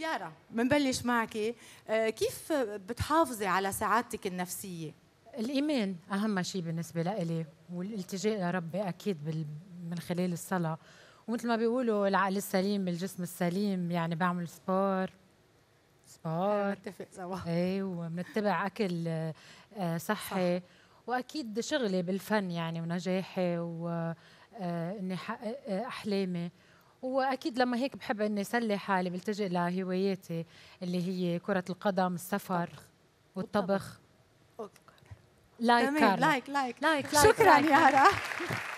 يارا بنبلش معك آه، كيف بتحافظي على سعادتك النفسية؟ الإيمان أهم شيء بالنسبة لإلي والالتجاء لربي أكيد من خلال الصلاة ومثل ما بيقولوا العقل السليم بالجسم السليم يعني بعمل سبور سبور متفق سوا اي أيوة، وبنتبع أكل آه، صحي صح. وأكيد شغلي بالفن يعني ونجاحي وإني آه، حقق أحلامي واكيد لما هيك بحب اني اسلي حالي بلتجئ لهواياتي اللي هي كره القدم السفر والطبخ, لايك لايك لايك لايك شكرا يا رب